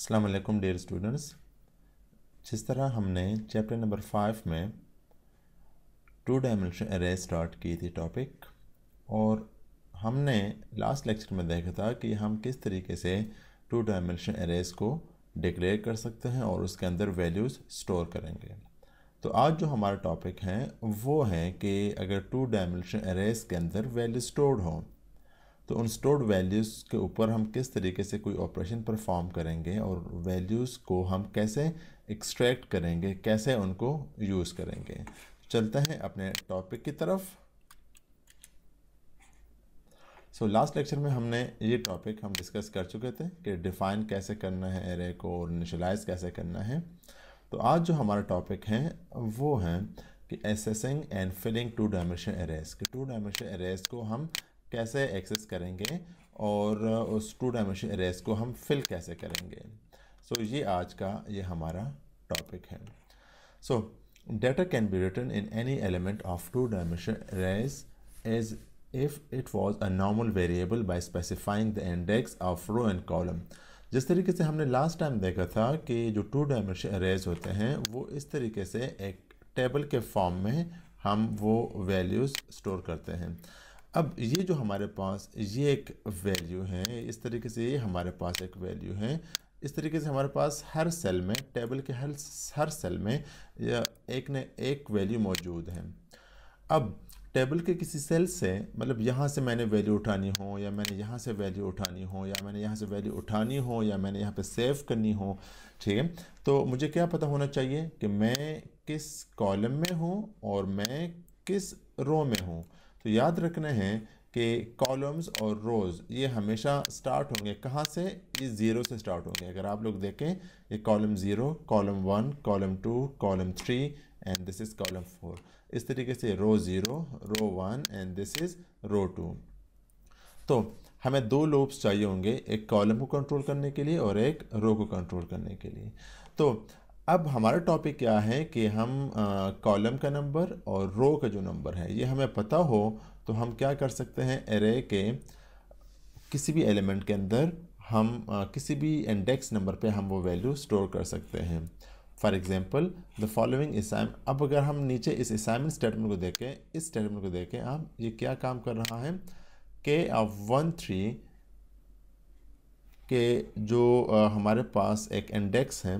अस्सलाम वालेकुम dear students जिस तरह हमने चैप्टर नंबर फाइव में टू डायमेंशन एरे स्टार्ट की थी टॉपिक और हमने लास्ट लेक्चर में देखा था कि हम किस तरीके से टू डायमेंशन एरेज़ को डिक्लेयर कर सकते हैं और उसके अंदर वैल्यूज़ स्टोर करेंगे तो आज जो हमारा टॉपिक है वो है कि अगर टू डायमेंशन एरेज़ के अंदर वैल्यू स्टोर हों तो उन स्टोर्ड वैल्यूज़ के ऊपर हम किस तरीके से कोई ऑपरेशन परफॉर्म करेंगे और वैल्यूज़ को हम कैसे एक्सट्रैक्ट करेंगे कैसे उनको यूज़ करेंगे चलते हैं अपने टॉपिक की तरफ सो लास्ट लेक्चर में हमने ये टॉपिक हम डिस्कस कर चुके थे कि डिफ़ाइन कैसे करना है एरे को और इनिशलाइज कैसे करना है तो आज जो हमारा टॉपिक है वो है कि accessing and filling two dimension arrays two dimension arrays को हम कैसे एक्सेस करेंगे और उस टू डायमेंशन एरेस को हम फिल कैसे करेंगे सो so, ये आज का ये हमारा टॉपिक है so data can be written in any element of two dimension arrays as if it was a normal variable by specifying the index of row and column जिस तरीके से हमने लास्ट टाइम देखा था कि जो टू डायमेंशन अरेज होते हैं वो इस तरीके से एक टेबल के फॉर्म में हम वो वैल्यूज़ स्टोर करते हैं अब ये जो हमारे पास ये एक वैल्यू है इस तरीके से ये हमारे पास एक वैल्यू है इस तरीके से हमारे पास हर सेल में टेबल के हर हर सेल में या एक ने एक वैल्यू मौजूद है अब टेबल के किसी सेल से मतलब यहाँ से मैंने वैल्यू उठानी हो या मैंने यहाँ से वैल्यू उठानी हो या मैंने यहाँ से वैल्यू उठानी हो या मैंने यहाँ पे सेव करनी हो ठीक है तो मुझे क्या पता होना चाहिए कि मैं किस कॉलम में हूँ और मैं किस रो में हूँ तो याद रखना है कि कॉलम्स और रोज़ ये हमेशा स्टार्ट होंगे कहाँ से ये ज़ीरो से स्टार्ट होंगे अगर आप लोग देखें ये column zero column one column two column three and this is column four इस तरीके से row zero row one and this is row two तो हमें दो लोब्स चाहिए होंगे एक कॉलम को कंट्रोल करने के लिए और एक रो को कंट्रोल करने के लिए तो अब हमारा टॉपिक क्या है कि हम कॉलम का नंबर और रो का जो नंबर है ये हमें पता हो तो हम क्या कर सकते हैं एरे के किसी भी एलिमेंट के अंदर हम आ, किसी भी इंडेक्स नंबर पे हम वो वैल्यू स्टोर कर सकते हैं फॉर एग्ज़ाम्पल द फॉलोइंग इसम अब अगर हम नीचे इस असाइनमेंट स्टेटमेंट को देखें इस स्टेटमेंट को देखें आप ये क्या काम कर रहा है के ऑफ वन थ्री के जो आ, हमारे पास एक इंडेक्स है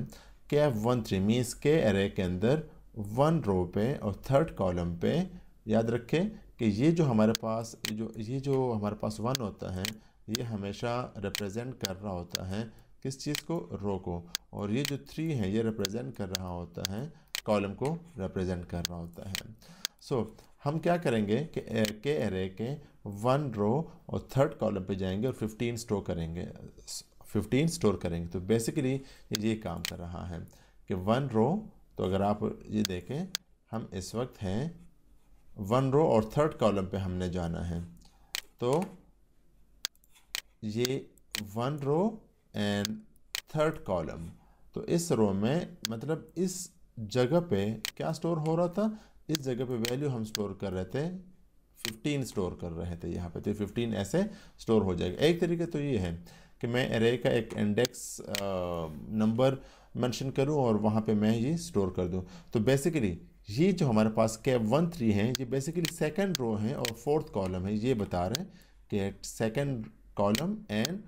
K of one three means K array के अंदर वन रो पे और थर्ड कॉलम पे याद रखें कि ये जो हमारे पास जो ये जो हमारे पास वन होता है ये हमेशा रिप्रेजेंट कर रहा होता है किस चीज़ को रो को और ये जो थ्री है ये रिप्रेजेंट कर रहा होता है कॉलम को रिप्रेजेंट कर रहा होता है सो so, हम क्या करेंगे कि के एरे के वन रो और थर्ड कॉलम पे जाएंगे और फिफ्टीन स्टो करेंगे फिफ्टीन स्टोर करेंगे तो बेसिकली ये, ये काम कर रहा है कि वन रो तो अगर आप ये देखें हम इस वक्त हैं वन रो और थर्ड कॉलम पे हमने जाना है तो ये one row and third column तो इस रो में मतलब इस जगह पे क्या स्टोर हो रहा था इस जगह पे वैल्यू हम स्टोर कर रहे थे 15 स्टोर कर रहे थे यहाँ पे तो 15 ऐसे स्टोर हो जाएगा एक तरीके तो ये है कि मैं एरे का एक इंडेक्स नंबर मेंशन करूं और वहां पे मैं ये स्टोर कर दूं तो बेसिकली ये जो हमारे पास कैब वन थ्री हैं ये बेसिकली सेकंड रो हैं और फोर्थ कॉलम है ये बता रहे हैं कि second column and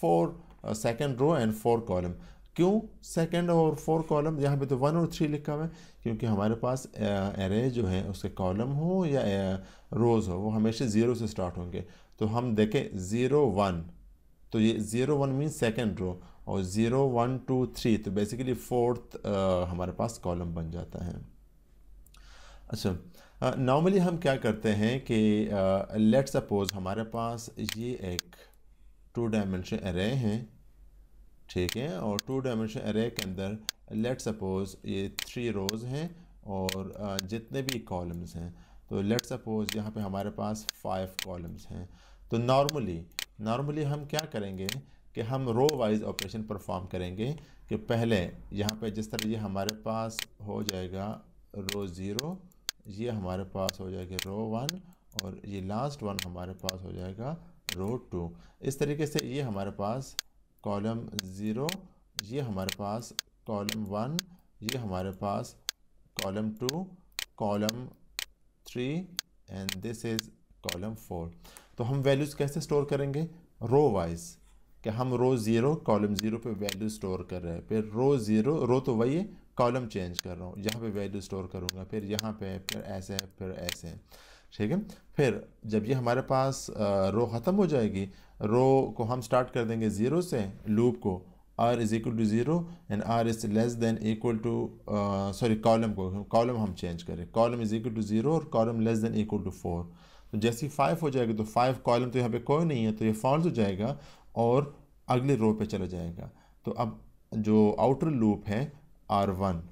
four second row and four column क्यों सेकंड और फोर कॉलम यहाँ पे तो वन और थ्री लिखा हुआ है क्योंकि हमारे पास एरे जो है उसके कॉलम हो या रोज़ हो वो हमेशा ज़ीरो से स्टार्ट होंगे तो हम देखें ज़ीरो वन तो ये zero one mean second row और ज़ीरो वन टू थ्री तो बेसिकली फोर्थ uh, हमारे पास कॉलम बन जाता है अच्छा नॉर्मली uh, हम क्या करते हैं कि लेट uh, सपोज हमारे पास ये एक टू डायमेंशन एरे हैं ठीक है और टू डायमेंशन एरे के अंदर लेट सपोज ये थ्री रोज़ हैं और uh, जितने भी कॉलम्स हैं तो लेट सपोज यहाँ पे हमारे पास फाइव कॉलम्स हैं तो नॉर्मली नॉर्मली हम क्या करेंगे कि हम रो वाइज ऑपरेशन परफॉर्म करेंगे कि पहले यहाँ पे जिस तरह ये हमारे पास हो जाएगा रो ज़ीरो ये हमारे पास हो जाएगा रो वन और ये लास्ट वन हमारे पास हो जाएगा रो टू इस तरीके से ये हमारे पास कॉलम ज़ीरो ये हमारे पास कॉलम वन ये हमारे पास column two column three and this is column four तो हम वैल्यूज़ कैसे स्टोर करेंगे रो वाइज कि हम रो ज़ीरो कॉलम ज़ीरो पे वैल्यू स्टोर कर रहे हैं फिर रो ज़ीरो रो तो वही है कॉलम चेंज कर रहा हूँ यहाँ पे वैल्यू स्टोर करूँगा फिर यहाँ पे फिर ऐसे है फिर ऐसे है ठीक है फिर जब ये हमारे पास रो ख़त्म हो जाएगी रो को हम स्टार्ट कर देंगे ज़ीरो से लूप को R is equal to zero and R is less than equal to sorry column को कॉलम हम चेंज करें column is equal to zero और column less than equal to four तो जैसी फाइव हो जाएगी तो फाइव कॉलम तो यहाँ पे कोई नहीं है तो ये फॉल्स हो जाएगा और अगले रो पे चला जाएगा तो अब जो आउटर लूप है आर वन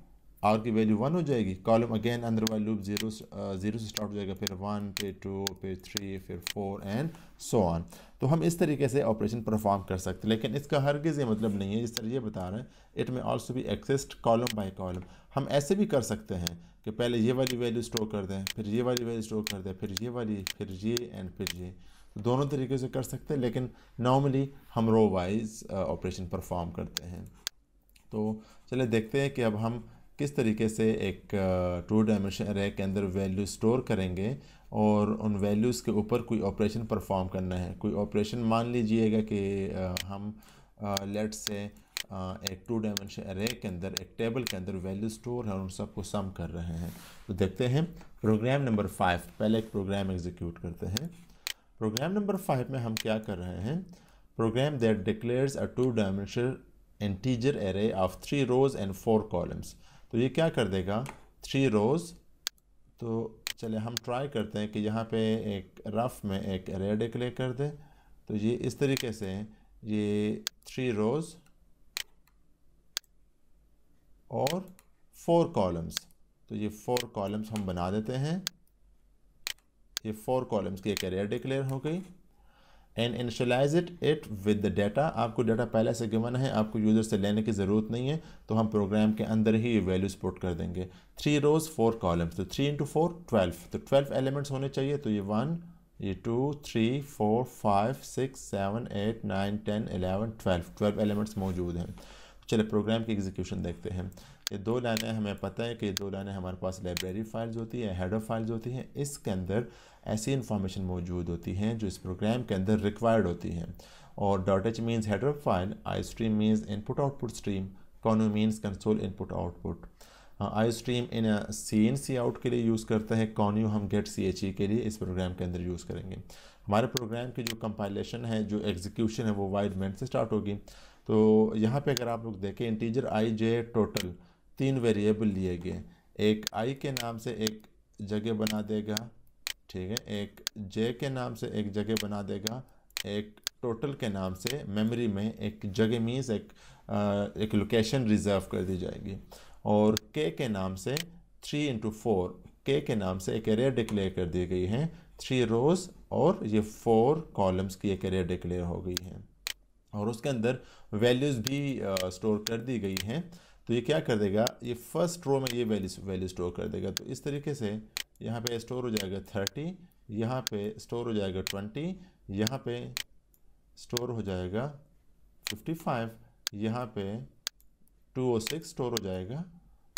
आर की वैल्यू वन हो जाएगी कॉलम अगेन अंदर वाला लूप जीरो जीरो से स्टार्ट हो जाएगा फिर वन फिर टू फिर थ्री फिर फोर एंड सो ऑन तो हम इस तरीके से ऑपरेशन परफॉर्म कर सकते हैं लेकिन इसका हर ये मतलब नहीं है जिस तरह ये बता रहे हैं इट में ऑल्सो भी एक्सिस्ट कॉलम बाई कॉलम हम ऐसे भी कर सकते हैं कि पहले ये वाली वैल्यू स्टोर कर दें फिर ये वाली वैल्यू स्टोर कर दें फिर ये वाली फिर ये एंड फिर ये तो दोनों तरीके से कर सकते हैं लेकिन नॉर्मली हम रो वाइज ऑपरेशन परफॉर्म करते हैं तो चलिए देखते हैं कि अब हम किस तरीके से एक टू डायमेंशन रे के अंदर वैल्यू स्टोर करेंगे और उन वैल्यूज़ के ऊपर कोई ऑपरेशन परफॉर्म करना है कोई ऑपरेशन मान लीजिएगा कि uh, हम लेट uh, से एक टू डायमेंशन एरे के अंदर एक टेबल के अंदर वैल्यू स्टोर है और उन सबको सम कर रहे हैं तो देखते हैं प्रोग्राम नंबर फाइव पहले एक प्रोग्राम एग्जीक्यूट करते हैं प्रोग्राम नंबर फाइव में हम क्या कर रहे हैं program that declares a two dimension integer array of three rows and four columns तो ये क्या कर देगा थ्री रोज तो चले हम ट्राई करते हैं कि यहाँ पे एक रफ में एक एरे डिक्लेयर कर दें तो ये इस तरीके से ये थ्री रोज़ और फोर कॉलम्स तो ये फोर कॉलम्स हम बना देते हैं ये फोर कॉलम्स की एक एरिया डिक्लेयर हो गई and initialize it it with the data आपको डाटा पहले से गिवन है आपको यूज़र से लेने की ज़रूरत नहीं है तो हम प्रोग्राम के अंदर ही ये वैल्यूज पुट कर देंगे थ्री रोज़ फोर कॉलम्स तो थ्री इंटू फोर ट्वेल्व तो ट्वेल्व एलिमेंट्स होने चाहिए तो ये वन ये two three four five six seven eight nine ten eleven twelve twelve elements मौजूद हैं चले प्रोग्राम की एग्जीक्यूशन देखते हैं ये दो लाइनें हमें पता है कि ये दो लाइनें हमारे पास लाइब्रेरी फाइल्स होती है हेड ऑफ फाइल्स होती हैं इसके अंदर ऐसी इन्फॉर्मेशन मौजूद होती हैं जो इस प्रोग्राम के अंदर रिक्वायर्ड होती हैं और dot h means head of file I stream means input output stream conio means console input output I stream in cin cout के लिए यूज़ करता है कॉन्यू हम गेट सी एच ई के लिए इस प्रोग्राम के अंदर यूज़ करेंगे हमारे प्रोग्राम की जो कंपाइलेशन है जो एग्जीक्यूशन है वो वाइड मेंट से स्टार्ट होगी तो यहाँ पे अगर आप लोग देखें इंटीजर आई जे टोटल तीन वेरिएबल लिए गए एक आई के नाम से एक जगह बना देगा ठीक है एक जे के नाम से एक जगह बना देगा एक टोटल के नाम से मेमोरी में एक जगह मीन्स एक आ, एक लोकेशन रिजर्व कर दी जाएगी और के के नाम से थ्री इंटू फोर के के नाम से एक एरियर डिक्लेयर कर दी गई है थ्री रोज़ और ये फोर कॉलम्स की एक एरियर डिक्लेयर हो गई है और उसके अंदर वैल्यूज़ भी स्टोर uh, कर दी गई हैं तो ये क्या कर देगा ये फर्स्ट रो में ये वैल्यू वैल्यू स्टोर कर देगा तो इस तरीके से यहाँ पे स्टोर हो जाएगा थर्टी यहाँ पे स्टोर हो जाएगा ट्वेंटी यहाँ पे स्टोर हो जाएगा फिफ्टी फाइव यहाँ पे टू ओ सिक्स स्टोर हो जाएगा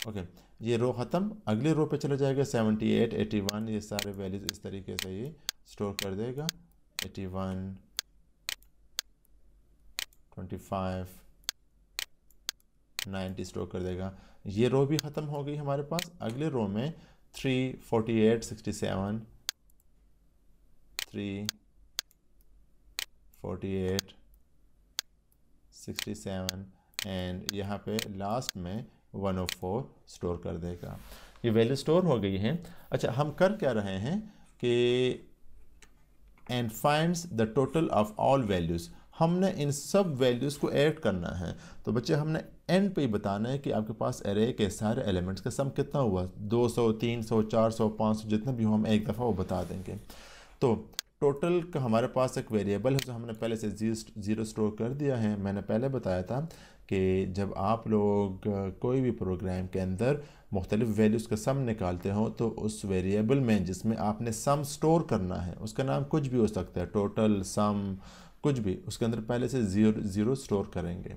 ओके ये रो ख़त्म अगले रो पे चला जाएगा सेवेंटी एट एटी वन ये सारे वैल्यूज़ इस तरीके से ये स्टोर कर देगा eighty one twenty five store कर देगा ये रो भी ख़त्म हो गई हमारे पास अगले रो में three forty eight sixty seven three forty eight sixty seven and यहाँ पे लास्ट में वन ओ फोर स्टोर कर देगा ये वैल्यू स्टोर हो गई है अच्छा हम कर क्या रहे हैं कि and finds the total of all values हमने इन सब वैल्यूज़ को ऐड करना है तो बच्चे हमने एंड पे ही बताना है कि आपके पास एरे के सारे एलिमेंट्स का सम कितना हुआ 200, 300, 400, 500 जितना भी हो हम एक दफ़ा वो बता देंगे तो टोटल का हमारे पास एक वेरिएबल है जो हमने पहले से ज़ीरो स्टोर कर दिया है मैंने पहले बताया था कि जब आप लोग कोई भी प्रोग्राम के अंदर मुख्तलिफ वैल्यूज़ का सम निकालते हो तो उस वेरिएबल में जिसमें आपने सम स्टोर करना है उसका नाम कुछ भी हो सकता है टोटल सम कुछ भी उसके अंदर पहले से ज़ीरो ज़ीरो स्टोर करेंगे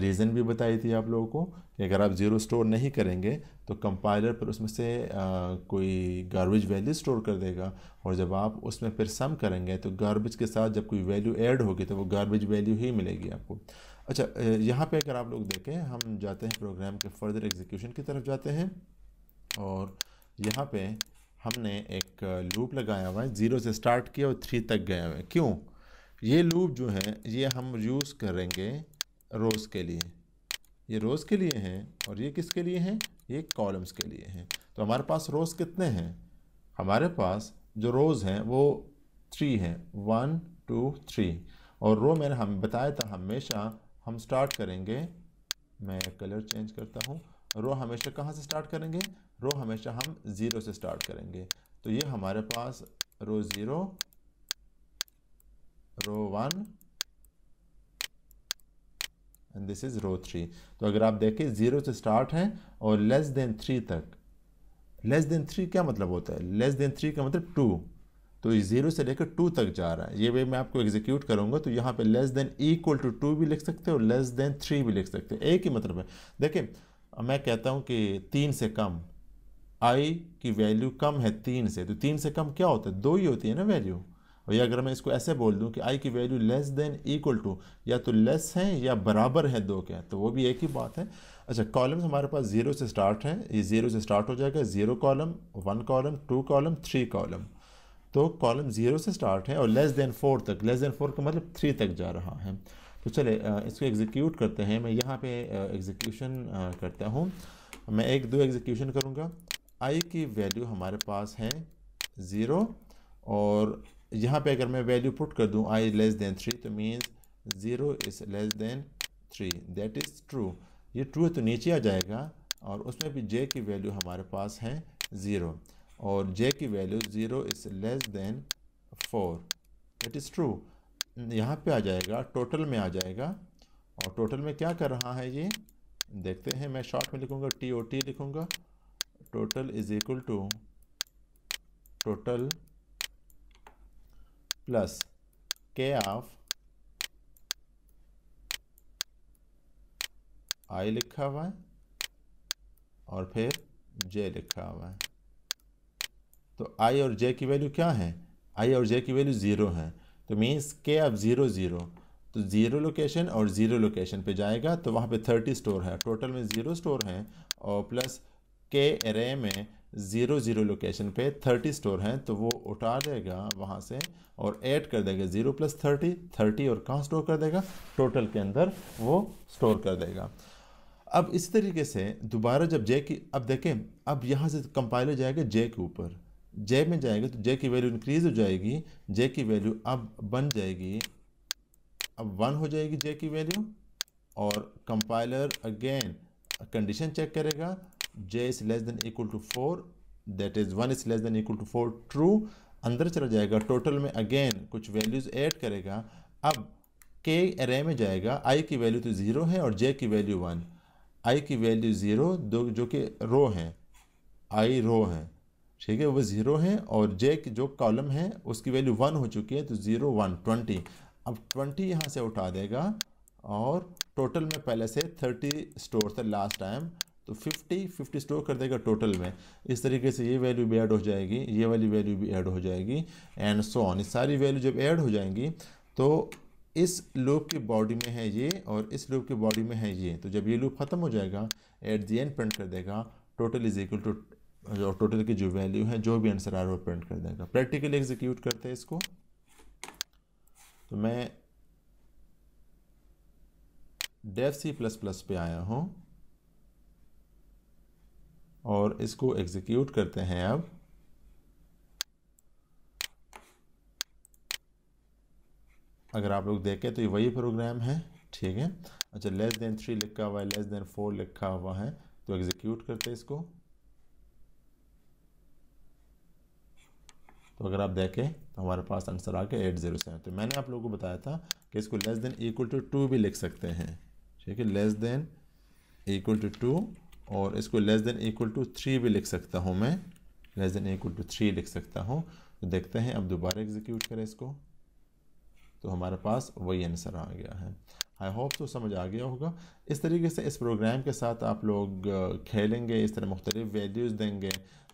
रीज़न भी बताई थी आप लोगों को कि अगर आप ज़ीरो स्टोर नहीं करेंगे तो कंपाइलर पर उसमें से आ, कोई गार्बेज वैल्यू स्टोर कर देगा और जब आप उसमें फिर सम करेंगे तो गार्बेज के साथ जब कोई वैल्यू ऐड होगी तो वो गार्बेज वैल्यू ही मिलेगी आपको अच्छा यहाँ पे अगर आप लोग देखें हम जाते हैं प्रोग्राम के फर्दर एग्जीक्यूशन की तरफ जाते हैं और यहाँ पर हमने एक लूप लगाया हुआ है ज़ीरो से स्टार्ट किया और थ्री तक गया हुआ है क्यों ये लूप जो है ये हम यूज़ करेंगे रोज़ के लिए ये रोज़ के लिए हैं और ये किसके लिए हैं ये कॉलम्स के लिए हैं तो हमारे पास रोज़ कितने हैं हमारे पास जो रोज़ हैं वो थ्री हैं वन टू थ्री और रो मैंने हम बताया था हमेशा हम स्टार्ट करेंगे मैं कलर चेंज करता हूँ रो हमेशा कहाँ से स्टार्ट करेंगे रो हमेशा हम ज़ीरो से स्टार्ट करेंगे तो ये हमारे पास row zero row one and this is row three तो अगर आप देखें ज़ीरो से स्टार्ट हैं और लेस देन थ्री तक लेस देन थ्री क्या मतलब होता है लेस देन थ्री का मतलब टू तो ज़ीरो से लेकर टू तक जा रहा है ये वे मैं आपको एग्जीक्यूट करूंगा तो यहाँ पे less than equal to two भी लिख सकते हो और लेस देन थ्री भी लिख सकते हो एक ही मतलब है देखिए मैं कहता हूँ कि तीन से कम आई की वैल्यू कम है तीन से तो तीन से कम क्या होता है दो ही होती है ना वैल्यू और या अगर मैं इसको ऐसे बोल दूँ कि आई की value less than equal to या तो लेस है या बराबर है दो के तो वो भी एक ही बात है अच्छा कॉलम्स हमारे पास ज़ीरो से स्टार्ट हैं ये ज़ीरो से स्टार्ट हो जाएगा zero column one column two column three column तो कॉलम ज़ीरो से स्टार्ट है और लेस देन फोर तक लेस देन फोर का मतलब थ्री तक जा रहा है तो चले इसको एग्जीक्यूट करते हैं मैं यहाँ पे एग्जीक्यूशन करता हूँ मैं एक दो एग्जीक्यूशन करूँगा आई की वैल्यू हमारे पास है ज़ीरो और यहाँ पे अगर मैं वैल्यू पुट कर दूँ आई लेस देन थ्री तो means zero is less than three that is true ये ट्रू तो नीचे आ जाएगा और उसमें भी जे की वैल्यू हमारे पास है ज़ीरो और जे की value zero is less than four that is true यहाँ पे आ जाएगा टोटल में आ जाएगा और टोटल में क्या कर रहा है ये देखते हैं मैं शॉर्ट में लिखूँगा टी ओ टी लिखूँगा total is equal to total plus K of I लिखा हुआ है और फिर जे लिखा हुआ है तो आई और जे की वैल्यू क्या है आई और जे की वैल्यू ज़ीरो है तो means K of zero zero तो ज़ीरो लोकेशन और ज़ीरो लोकेशन पे जाएगा तो वहाँ पे थर्टी स्टोर है टोटल में ज़ीरो स्टोर है और प्लस के एरे में ज़ीरो ज़ीरो लोकेशन पे थर्टी स्टोर हैं तो वो उठा देगा वहाँ से और ऐड कर देगा ज़ीरो प्लस थर्टी थर्टी और कहाँ स्टोर कर देगा टोटल के अंदर वो स्टोर कर देगा अब इस तरीके से दोबारा जब जे की अब देखें अब यहाँ से कंपाइल हो जाएगा जे के ऊपर जे में जाएगा तो जे की वैल्यू इंक्रीज़ हो जाएगी जे की वैल्यू अब बन जाएगी अब वन हो जाएगी जे की वैल्यू और कंपाइलर अगेन कंडीशन चेक करेगा j is less than equal to 4 that is 1 is less than equal to 4 true अंदर चला जाएगा टोटल में अगेन कुछ वैल्यूज़ ऐड करेगा अब के एरे में जाएगा आई की वैल्यू तो ज़ीरो है और जे की वैल्यू वन आई की वैल्यू ज़ीरो दो जो कि रो हैं आई रो हैं ठीक है वो ज़ीरो हैं और जे की जो कॉलम है उसकी वैल्यू वन हो चुकी है तो ज़ीरो वन ट्वेंटी अब ट्वेंटी यहाँ से उठा देगा और टोटल में पहले से थर्टी स्टोर था लास्ट टाइम तो 50 50 स्टोर कर देगा टोटल में इस तरीके से ये वैल्यू भी ऐड हो जाएगी ये वाली वैल्यू भी ऐड हो जाएगी एंड सो ऑन सारी वैल्यू जब ऐड हो जाएंगी तो इस लूप की बॉडी में है ये और इस लूप की बॉडी में है ये तो जब ये लूप ख़त्म हो जाएगा एट दी एंड प्रिंट कर देगा टोटल इज इक्वल टू और टोटल की जो वैल्यू है जो भी आंसर आ रहा है वो प्रिंट कर देगा प्रैक्टिकली एग्जीक्यूट करते हैं इसको तो मैं डेफ सी प्लस प्लस पे आया हूँ और इसको एग्जीक्यूट करते हैं अब अगर आप लोग देखें तो ये वही प्रोग्राम है ठीक है अच्छा लेस देन थ्री लिखा हुआ है लेस देन फोर लिखा हुआ है तो एग्जीक्यूट करते हैं इसको तो अगर आप देखें तो हमारे पास आंसर आ गया एट जीरो सेवन तो मैंने आप लोगों को बताया था कि इसको less than equal to two भी लिख सकते हैं ठीक है less than equal to two और इसको less than equal to three भी लिख सकता हूँ मैं less than equal to three लिख सकता हूँ तो देखते हैं अब दोबारा एग्जीक्यूट करें इसको तो हमारे पास वही आंसर आ गया है आई होप तो समझ आ गया होगा इस तरीके से इस प्रोग्राम के साथ आप लोग खेलेंगे इस तरह मुख्तलिफ वैल्यूज़ देंगे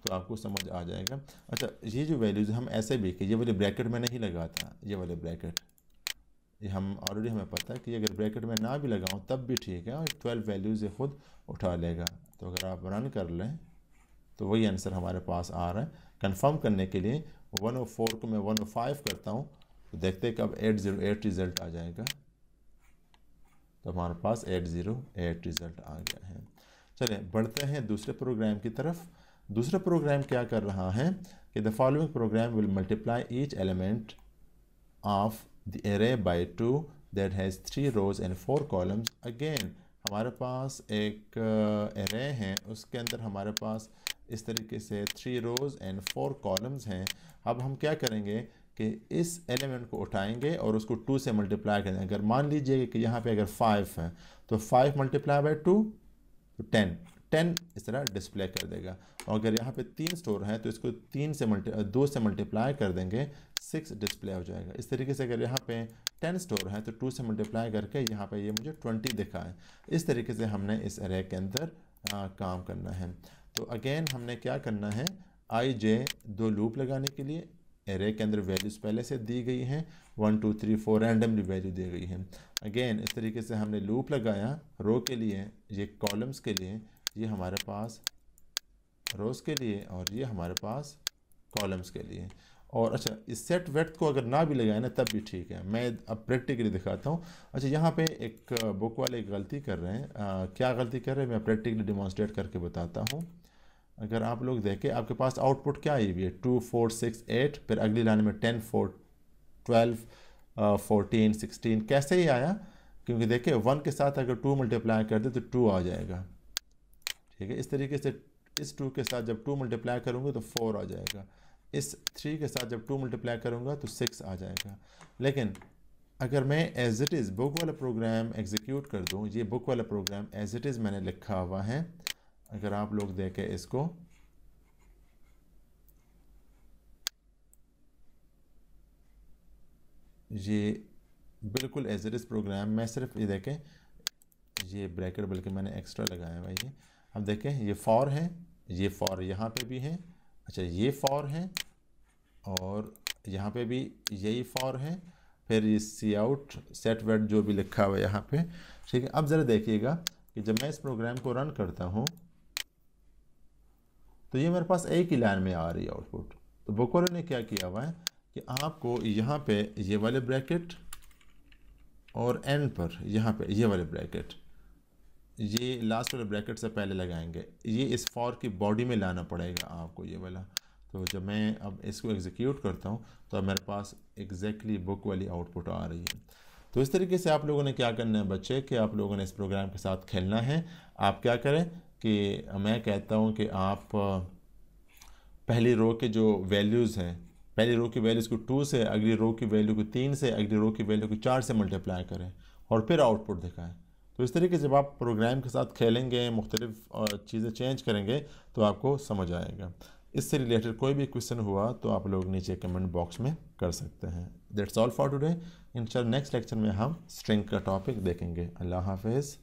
तो आपको समझ आ जाएगा अच्छा ये जो वैल्यूज़ हम ऐसे भी कि ये वाले ब्रैकेट में नहीं लगा था ये वाले ब्रैकेट ये हम ऑलरेडी हमें पता है कि अगर ब्रैकेट में ना भी लगाऊँ तब भी ठीक है और ट्वेल्व वैल्यूज़ ये खुद उठा लेगा तो अगर आप रन कर लें तो वही आंसर हमारे पास आ रहा है कंफर्म करने के लिए वन ओ फोर को मैं वन ओ फाइव करता हूँ तो देखते हैं कब एट ज़ीरो एट रिज़ल्ट आ जाएगा तो हमारे पास एट ज़ीरो एट रिज़ल्ट आ गया है चलें बढ़ते हैं दूसरे प्रोग्राम की तरफ दूसरा प्रोग्राम क्या कर रहा है कि the following program will multiply each element of the array by two that has three rows and four columns again हमारे पास एक एरे uh, है उसके अंदर हमारे पास इस तरीके से three rows and four columns हैं अब हम क्या करेंगे कि इस एलिमेंट को उठाएंगे और उसको टू से मल्टीप्लाई करेंगे अगर मान लीजिए कि यहाँ पे अगर फाइव है तो फाइव मल्टीप्लाई बाई टू तो टेन टेन इस तरह डिस्प्ले कर देगा और अगर यहाँ पे तीन स्टोर हैं तो इसको तीन से मल्टी uh, दो से मल्टीप्लाई कर देंगे सिक्स डिस्प्ले हो जाएगा इस तरीके से अगर यहाँ पे टेन स्टोर है तो टू से मल्टीप्लाई करके यहाँ पे ये यह मुझे ट्वेंटी दिखा है इस तरीके से हमने इस एरे के अंदर आ, काम करना है तो अगेन हमने क्या करना है आई जे दो लूप लगाने के लिए एरे के अंदर वैल्यूज़ पहले से दी गई हैं one two three four randomly value दी गई है अगेन इस तरीके से हमने लूप लगाया रो के लिए ये कॉलम्स के लिए ये हमारे पास रोज़ के लिए और ये हमारे पास कॉलम्स के लिए और अच्छा इस सेट वेट को अगर ना भी लगाए ना तब भी ठीक है मैं अब प्रैक्टिकली दिखाता हूँ अच्छा यहाँ पे एक बुक वाले एक गलती कर रहे हैं आ, क्या गलती कर रहे हैं मैं प्रैक्टिकली डिमॉन्स्ट्रेट करके बताता हूँ अगर आप लोग देखें आपके पास आउटपुट क्या आई हुई है टू फोर सिक्स एट फिर अगली लाइन में ten four twelve fourteen sixteen कैसे ही आया क्योंकि देखिए वन के साथ अगर टू मल्टीप्लाई कर दे तो टू आ जाएगा ठीक है इस तरीके से इस टू के साथ जब टू मल्टीप्लाई करूँगी तो फोर आ जाएगा इस थ्री के साथ जब टू मल्टीप्लाई करूँगा तो सिक्स आ जाएगा लेकिन अगर मैं एज इट इज़ बुक वाला प्रोग्राम एग्जीक्यूट कर दूँ ये बुक वाला प्रोग्राम एज इट इज़ मैंने लिखा हुआ है अगर आप लोग देखें इसको ये बिल्कुल एज इट इज़ प्रोग्राम मैं सिर्फ ये देखें ये ब्रैकेट बल्कि मैंने एक्स्ट्रा लगाया हुआ ये अब देखें ये फॉर है ये फॉर यहाँ पे भी है अच्छा ये फॉर है और यहाँ पे भी यही फॉर है फिर ये सी आउट सेट वेट जो भी लिखा हुआ है यहाँ पे ठीक है अब ज़रा देखिएगा कि जब मैं इस प्रोग्राम को रन करता हूँ तो ये मेरे पास एक ही लाइन में आ रही है आउटपुट तो बुकोर ने क्या किया हुआ है कि आपको यहाँ पे ये वाले ब्रैकेट और एंड पर यहाँ पे ये वाले ब्रैकेट ये लास्ट वाले ब्रैकेट से पहले लगाएंगे ये इस फॉर की बॉडी में लाना पड़ेगा आपको ये वाला तो जब मैं अब इसको एग्जीक्यूट करता हूँ तो अब मेरे पास एग्जैक्टली exactly बुक वाली आउटपुट आ रही है तो इस तरीके से आप लोगों ने क्या करना है बच्चे कि आप लोगों ने इस प्रोग्राम के साथ खेलना है आप क्या करें कि मैं कहता हूँ कि आप पहली रो के जो वैल्यूज़ हैं पहली रो की वैल्यूज़ को टू से अगली रो की वैल्यू को तीन से अगली रो की वैल्यू को चार से मल्टीप्लाई करें और फिर आउटपुट दिखाएँ तो इस तरीके से जब आप प्रोग्राम के साथ खेलेंगे मुख्तलिफ चीज़ें चेंज करेंगे तो आपको समझ आएगा इससे रिलेटेड कोई भी क्वेश्चन हुआ तो आप लोग नीचे कमेंट बॉक्स में कर सकते हैं दैट्स ऑल फॉर टुडे इंशाल्लाह नेक्स्ट लेक्चर में हम स्ट्रिंग का टॉपिक देखेंगे अल्लाह हाफिज़